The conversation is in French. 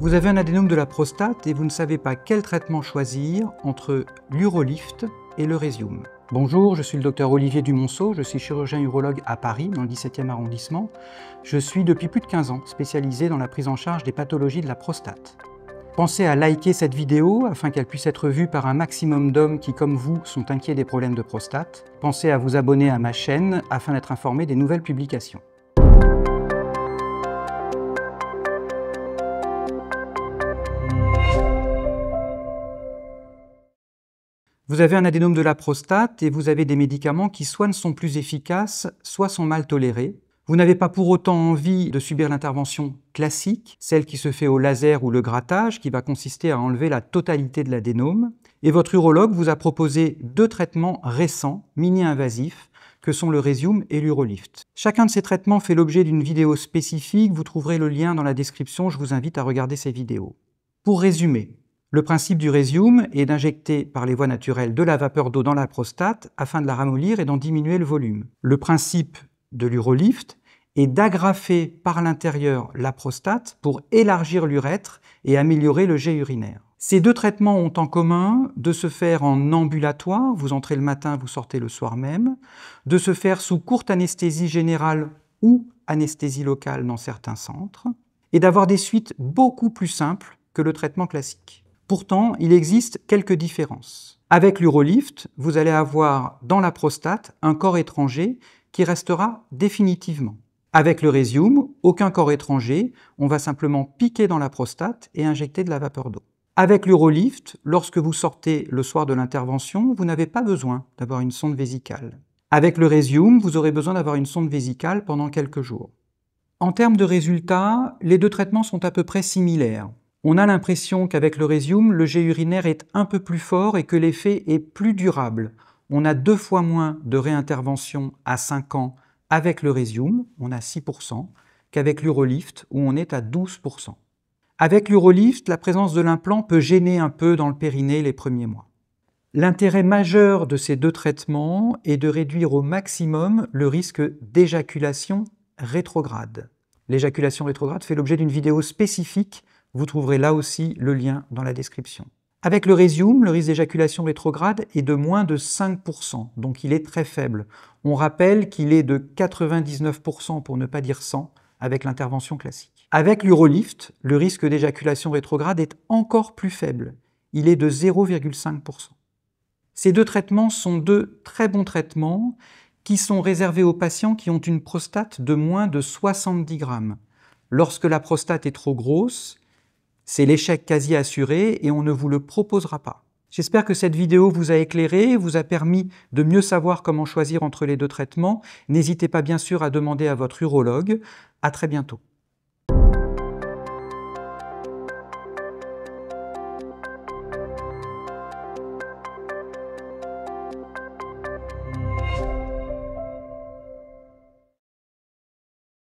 Vous avez un adénome de la prostate et vous ne savez pas quel traitement choisir entre l'urolift et le résium. Bonjour, je suis le docteur Olivier Dumonceau, je suis chirurgien urologue à Paris, dans le 17e arrondissement. Je suis depuis plus de 15 ans spécialisé dans la prise en charge des pathologies de la prostate. Pensez à liker cette vidéo afin qu'elle puisse être vue par un maximum d'hommes qui, comme vous, sont inquiets des problèmes de prostate. Pensez à vous abonner à ma chaîne afin d'être informé des nouvelles publications. Vous avez un adénome de la prostate et vous avez des médicaments qui soit ne sont plus efficaces, soit sont mal tolérés. Vous n'avez pas pour autant envie de subir l'intervention classique, celle qui se fait au laser ou le grattage, qui va consister à enlever la totalité de l'adénome. Et votre urologue vous a proposé deux traitements récents, mini-invasifs, que sont le Resium et l'Urolift. Chacun de ces traitements fait l'objet d'une vidéo spécifique, vous trouverez le lien dans la description, je vous invite à regarder ces vidéos. Pour résumer, le principe du résume est d'injecter par les voies naturelles de la vapeur d'eau dans la prostate afin de la ramollir et d'en diminuer le volume. Le principe de l'urolift est d'agrafer par l'intérieur la prostate pour élargir l'urètre et améliorer le jet urinaire. Ces deux traitements ont en commun de se faire en ambulatoire, vous entrez le matin, vous sortez le soir même, de se faire sous courte anesthésie générale ou anesthésie locale dans certains centres, et d'avoir des suites beaucoup plus simples que le traitement classique. Pourtant, il existe quelques différences. Avec l'urolift, vous allez avoir dans la prostate un corps étranger qui restera définitivement. Avec le résium, aucun corps étranger, on va simplement piquer dans la prostate et injecter de la vapeur d'eau. Avec l'urolift, lorsque vous sortez le soir de l'intervention, vous n'avez pas besoin d'avoir une sonde vésicale. Avec le résium, vous aurez besoin d'avoir une sonde vésicale pendant quelques jours. En termes de résultats, les deux traitements sont à peu près similaires on a l'impression qu'avec le résium, le jet urinaire est un peu plus fort et que l'effet est plus durable. On a deux fois moins de réintervention à 5 ans avec le résium, on a 6%, qu'avec l'urolift où on est à 12%. Avec l'urolift, la présence de l'implant peut gêner un peu dans le périnée les premiers mois. L'intérêt majeur de ces deux traitements est de réduire au maximum le risque d'éjaculation rétrograde. L'éjaculation rétrograde fait l'objet d'une vidéo spécifique vous trouverez là aussi le lien dans la description. Avec le Résium, le risque d'éjaculation rétrograde est de moins de 5%, donc il est très faible. On rappelle qu'il est de 99% pour ne pas dire 100 avec l'intervention classique. Avec l'urolift, le risque d'éjaculation rétrograde est encore plus faible. Il est de 0,5%. Ces deux traitements sont deux très bons traitements qui sont réservés aux patients qui ont une prostate de moins de 70 grammes. Lorsque la prostate est trop grosse, c'est l'échec quasi assuré et on ne vous le proposera pas. J'espère que cette vidéo vous a éclairé, vous a permis de mieux savoir comment choisir entre les deux traitements. N'hésitez pas bien sûr à demander à votre urologue. À très bientôt.